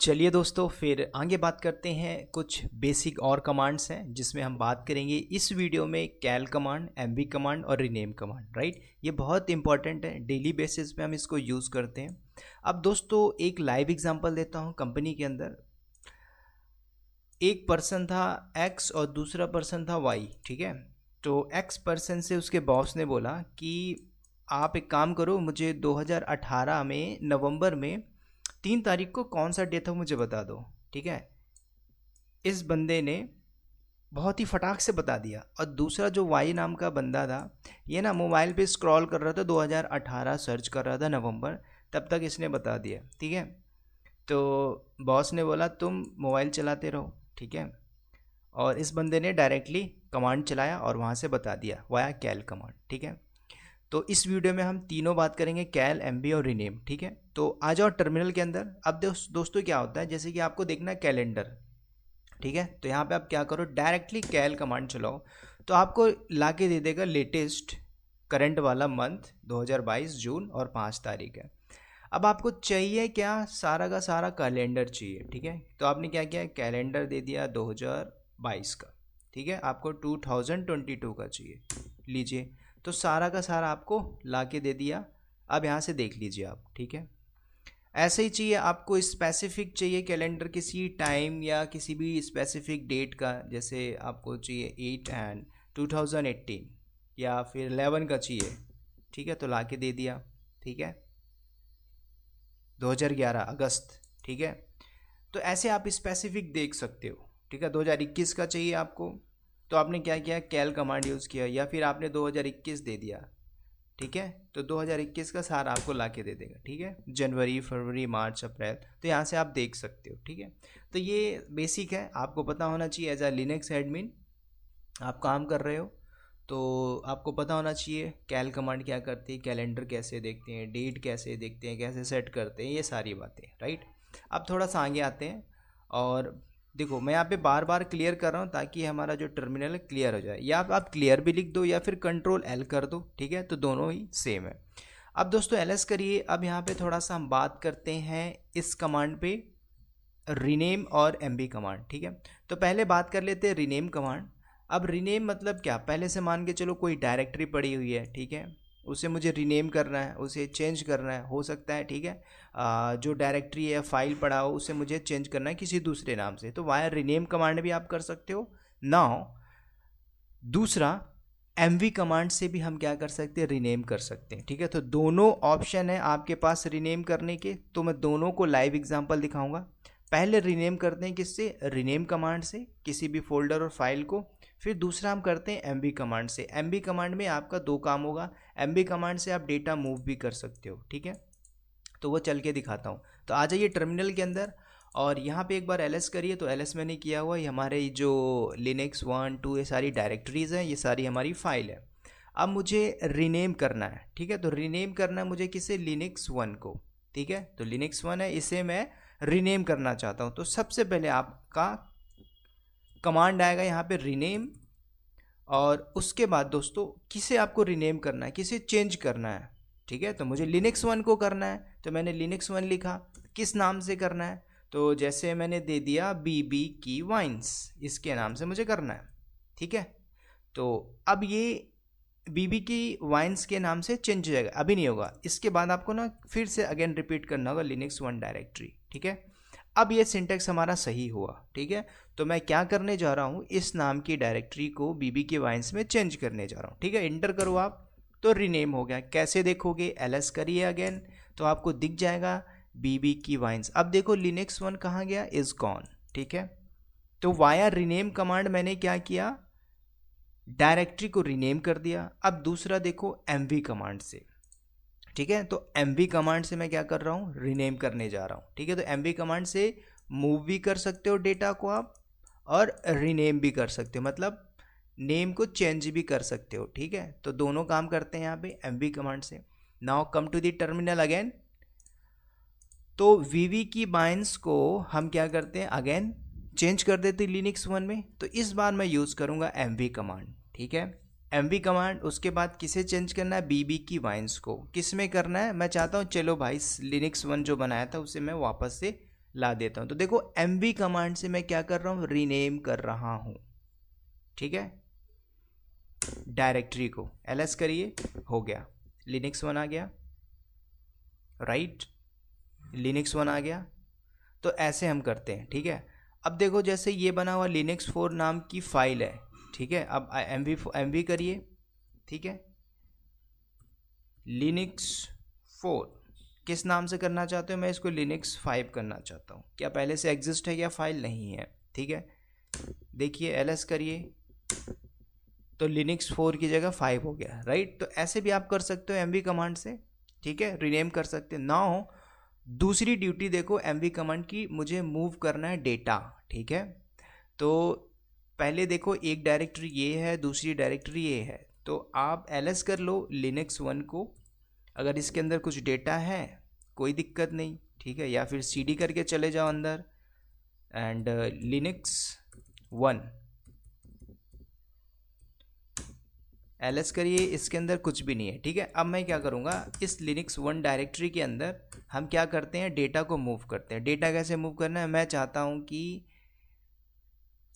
चलिए दोस्तों फिर आगे बात करते हैं कुछ बेसिक और कमांड्स हैं जिसमें हम बात करेंगे इस वीडियो में कैल कमांड एम कमांड और रिनेम कमांड राइट ये बहुत इंपॉर्टेंट है डेली बेसिस पे हम इसको यूज़ करते हैं अब दोस्तों एक लाइव एग्जांपल देता हूँ कंपनी के अंदर एक पर्सन था एक्स और दूसरा पर्सन था वाई ठीक है तो एक्स पर्सन से उसके बॉस ने बोला कि आप एक काम करो मुझे दो में नवम्बर में तीन तारीख को कौन सा डे था मुझे बता दो ठीक है इस बंदे ने बहुत ही फटाक से बता दिया और दूसरा जो वाई नाम का बंदा था ये ना मोबाइल पे स्क्रॉल कर रहा था 2018 सर्च कर रहा था नवंबर तब तक इसने बता दिया ठीक है तो बॉस ने बोला तुम मोबाइल चलाते रहो ठीक है और इस बंदे ने डायरेक्टली कमांड चलाया और वहाँ से बता दिया वाया कैल कमांड ठीक है तो इस वीडियो में हम तीनों बात करेंगे कैल एम और रिनेम ठीक है तो आ जाओ टर्मिनल के अंदर अब दोस्त दोस्तों क्या होता है जैसे कि आपको देखना है कैलेंडर ठीक है तो यहाँ पे आप क्या करो डायरेक्टली कैल कमांड चलाओ तो आपको ला के दे देगा लेटेस्ट करंट वाला मंथ 2022 जून और पाँच तारीख है अब आपको चाहिए क्या सारा का सारा कैलेंडर चाहिए ठीक है तो आपने क्या किया कैलेंडर दे दिया 2022 का ठीक है आपको 2022 का चाहिए लीजिए तो सारा का सारा आपको ला के दे दिया अब यहाँ से देख लीजिए आप ठीक है ऐसे ही चाहिए आपको स्पेसिफिक चाहिए कैलेंडर किसी टाइम या किसी भी स्पेसिफिक डेट का जैसे आपको चाहिए eight and two thousand eighteen या फिर एलेवन का चाहिए ठीक है तो ला के दे दिया ठीक है 2011 अगस्त ठीक है तो ऐसे आप स्पेसिफिक देख सकते हो ठीक है 2021 का चाहिए आपको तो आपने क्या किया कैल कमांड यूज़ किया या फिर आपने 2021 दे दिया ठीक है तो 2021 का सार आपको ला के दे देगा ठीक है जनवरी फरवरी मार्च अप्रैल तो यहाँ से आप देख सकते हो ठीक है तो ये बेसिक है आपको पता होना चाहिए एज आ लिनक्स एडमिन आप काम कर रहे हो तो आपको पता होना चाहिए कैल कमांड क्या करती है कैलेंडर कैसे देखते हैं डेट कैसे देखते हैं कैसे सेट करते हैं ये सारी बातें राइट अब थोड़ा सा आगे आते हैं और देखो मैं यहाँ पे बार बार क्लियर कर रहा हूँ ताकि हमारा जो टर्मिनल है क्लियर हो जाए या आप क्लियर भी लिख दो या फिर कंट्रोल एल कर दो ठीक है तो दोनों ही सेम है अब दोस्तों एल एस करिए अब यहाँ पे थोड़ा सा हम बात करते हैं इस कमांड पे रीनेम और एम बी कमांड ठीक है तो पहले बात कर लेते हैं रीनेम कमांड अब रीनेम मतलब क्या पहले से मान के चलो कोई डायरेक्टरी पड़ी हुई है ठीक है उसे मुझे रीनेम करना है उसे चेंज करना है हो सकता है ठीक है आ, जो डायरेक्टरी है फाइल पड़ा हो उसे मुझे चेंज करना है किसी दूसरे नाम से तो वायर रीनेम कमांड भी आप कर सकते हो ना दूसरा एम वी कमांड से भी हम क्या कर सकते हैं रीनेम कर सकते हैं ठीक है तो दोनों ऑप्शन है आपके पास रीनेम करने के तो मैं दोनों को लाइव एग्जाम्पल दिखाऊंगा पहले रीनेम करते हैं किससे रीनेम कमांड से किसी भी फोल्डर और फाइल को फिर दूसरा हम करते हैं एम कमांड से एम कमांड में आपका दो काम होगा एम कमांड से आप डेटा मूव भी कर सकते हो ठीक है तो वो चल के दिखाता हूँ तो आ जाइए टर्मिनल के अंदर और यहाँ पे एक बार एल करिए तो एल मैंने किया हुआ ये हमारे जो लिनक्स वन टू ये सारी डायरेक्टरीज़ हैं ये सारी हमारी फाइल है अब मुझे रीनेम करना है ठीक है तो रीनेम करना है मुझे किसे लिनक्स वन को ठीक है तो लिनक्स वन है इसे मैं रीनेम करना चाहता हूँ तो सबसे पहले आपका कमांड आएगा यहाँ पे रीनेम और उसके बाद दोस्तों किसे आपको रीनेम करना है किसे चेंज करना है ठीक है तो मुझे लिनक्स वन को करना है तो मैंने लिनक्स वन लिखा किस नाम से करना है तो जैसे मैंने दे दिया बी बी की वाइन्स इसके नाम से मुझे करना है ठीक है तो अब ये बीबी की वाइन्स के नाम से चेंज हो जाएगा अभी नहीं होगा इसके बाद आपको ना फिर से अगेन रिपीट करना होगा लिनक्स वन डायरेक्ट्री ठीक है अब ये सिंटेक्स हमारा सही हुआ ठीक है तो मैं क्या करने जा रहा हूँ इस नाम की डायरेक्टरी को बीबी के वाइन्स में चेंज करने जा रहा हूँ ठीक है इंटर करो आप तो रीनेम हो गया कैसे देखोगे एल एस करिए अगेन तो आपको दिख जाएगा बीबी की वाइन्स अब देखो लिनक्स वन कहाँ गया इज गॉन ठीक है तो वाया रीनेम कमांड मैंने क्या किया डायरेक्टरी को रीनेम कर दिया अब दूसरा देखो एम कमांड से ठीक है तो एम कमांड से मैं क्या कर रहा हूँ रीनेम करने जा रहा हूँ ठीक है तो एम कमांड से मूव भी कर सकते हो डेटा को आप और रीनेम भी कर सकते हो मतलब नेम को चेंज भी कर सकते हो ठीक है तो दोनों काम करते हैं यहाँ पे एम कमांड से now come to the terminal again तो वी की बाइंस को हम क्या करते हैं अगेन चेंज कर देते लिनिक्स वन में तो इस बार मैं यूज़ करूँगा एम कमांड ठीक है एम वी कमांड उसके बाद किसे चेंज करना है बी बी की वाइन्स को किस में करना है मैं चाहता हूँ चलो भाई लिनिक्स वन जो बनाया था उसे मैं वापस से ला देता हूँ तो देखो एम वी कमांड से मैं क्या कर रहा हूँ रीनेम कर रहा हूँ ठीक है डायरेक्टरी को एल एस करिए हो गया लिनिक्स वन आ गया राइट लिनिक्स वन आ गया तो ऐसे हम करते हैं ठीक है अब देखो जैसे ये बना हुआ लिनिक्स फोर नाम की फाइल है ठीक है अब एम वी एम वी करिए ठीक है लिनिक्स फोर किस नाम से करना चाहते हो मैं इसको लिनिक्स फाइव करना चाहता हूँ क्या पहले से एग्जिस्ट है या फाइल नहीं है ठीक है देखिए एल एस करिए तो लिनिक्स फोर की जगह फाइव हो गया राइट तो ऐसे भी आप कर सकते हो एम कमांड से ठीक है रिनेम कर सकते ना हो दूसरी ड्यूटी देखो एम कमांड की मुझे मूव करना है डेटा ठीक है तो पहले देखो एक डायरेक्टरी ये है दूसरी डायरेक्टरी ये है तो आप एल कर लो लिनक्स वन को अगर इसके अंदर कुछ डेटा है कोई दिक्कत नहीं ठीक है या फिर सी करके चले जाओ अंदर एंड लिनक्स वन एल करिए इसके अंदर कुछ भी नहीं है ठीक है अब मैं क्या करूँगा इस लिनक्स वन डायरेक्टरी के अंदर हम क्या करते हैं डेटा को मूव करते हैं डेटा कैसे मूव करना है मैं चाहता हूँ कि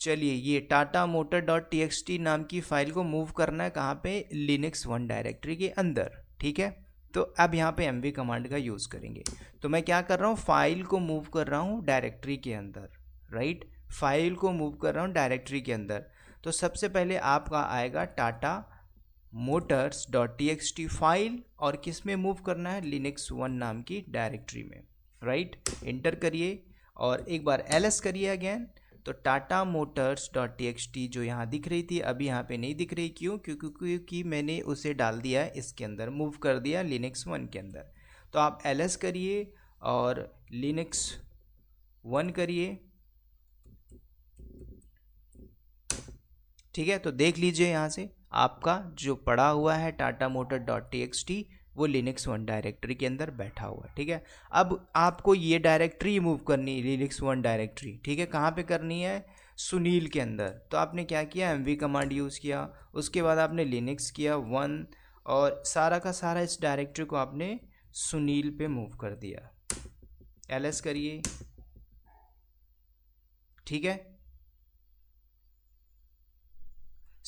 चलिए ये Tata Motor dot T X T नाम की फाइल को मूव करना है कहाँ पे लिनक्स वन डायरेक्टरी के अंदर ठीक है तो अब यहाँ पे एम कमांड का यूज़ करेंगे तो मैं क्या कर रहा हूँ फाइल को मूव कर रहा हूँ डायरेक्टरी के अंदर राइट फाइल को मूव कर रहा हूँ डायरेक्टरी के अंदर तो सबसे पहले आपका आएगा Tata Motors dot T X T file और किस में मूव करना है लिनक्स वन नाम की डायरेक्टरी में राइट इंटर करिए और एक बार एल एस करिए अगेन तो टाटा मोटर्स डॉट टी जो यहाँ दिख रही थी अभी यहाँ पे नहीं दिख रही क्यों क्योंकि क्योंकि मैंने उसे डाल दिया इसके अंदर मूव कर दिया लिनक्स वन के अंदर तो आप एल एस करिए और लिनक्स वन करिए ठीक है तो देख लीजिए यहाँ से आपका जो पड़ा हुआ है टाटा मोटर डॉट टी वो लिनक्स वन डायरेक्टरी के अंदर बैठा हुआ है ठीक है अब आपको ये डायरेक्टरी मूव करनी है लिनक्स वन डायरेक्टरी ठीक है कहाँ पे करनी है सुनील के अंदर तो आपने क्या किया एम कमांड यूज़ किया उसके बाद आपने लिनक्स किया वन और सारा का सारा इस डायरेक्टरी को आपने सुनील पे मूव कर दिया एल करिए ठीक है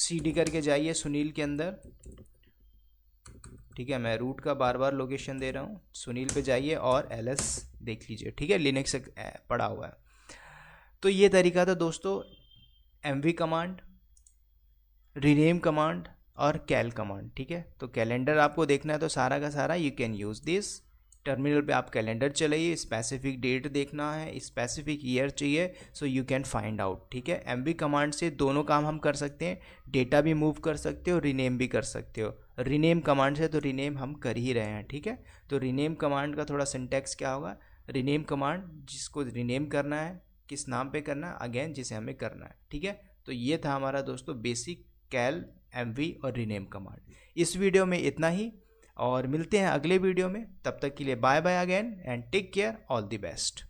सी डी करके जाइए सुनील के अंदर ठीक है मैं रूट का बार बार लोकेशन दे रहा हूँ सुनील पे जाइए और एल देख लीजिए ठीक है लिनक्स पड़ा हुआ है तो ये तरीका था दोस्तों एम कमांड रीनेम कमांड और कैल कमांड ठीक है तो कैलेंडर आपको देखना है तो सारा का सारा you can use this terminal पे आप कैलेंडर चलाइए स्पेसिफिक डेट देखना है स्पेसिफिक ईयर चाहिए so you can find out ठीक है एम बी कमांड से दोनों काम हम कर सकते हैं डेटा भी मूव कर सकते हो रीनेम भी कर सकते हो रीनेम कमांड से तो रीनेम हम कर ही रहे हैं ठीक है तो रीनेम कमांड का थोड़ा सिंटेक्स क्या होगा रीनेम कमांड जिसको रीनेम करना है किस नाम पर करना है अगेन जिसे हमें करना है ठीक है तो ये था हमारा दोस्तों बेसिक कैल एम और रीनेम कमांड इस वीडियो में इतना ही और मिलते हैं अगले वीडियो में तब तक के लिए bye bye again and take care all the best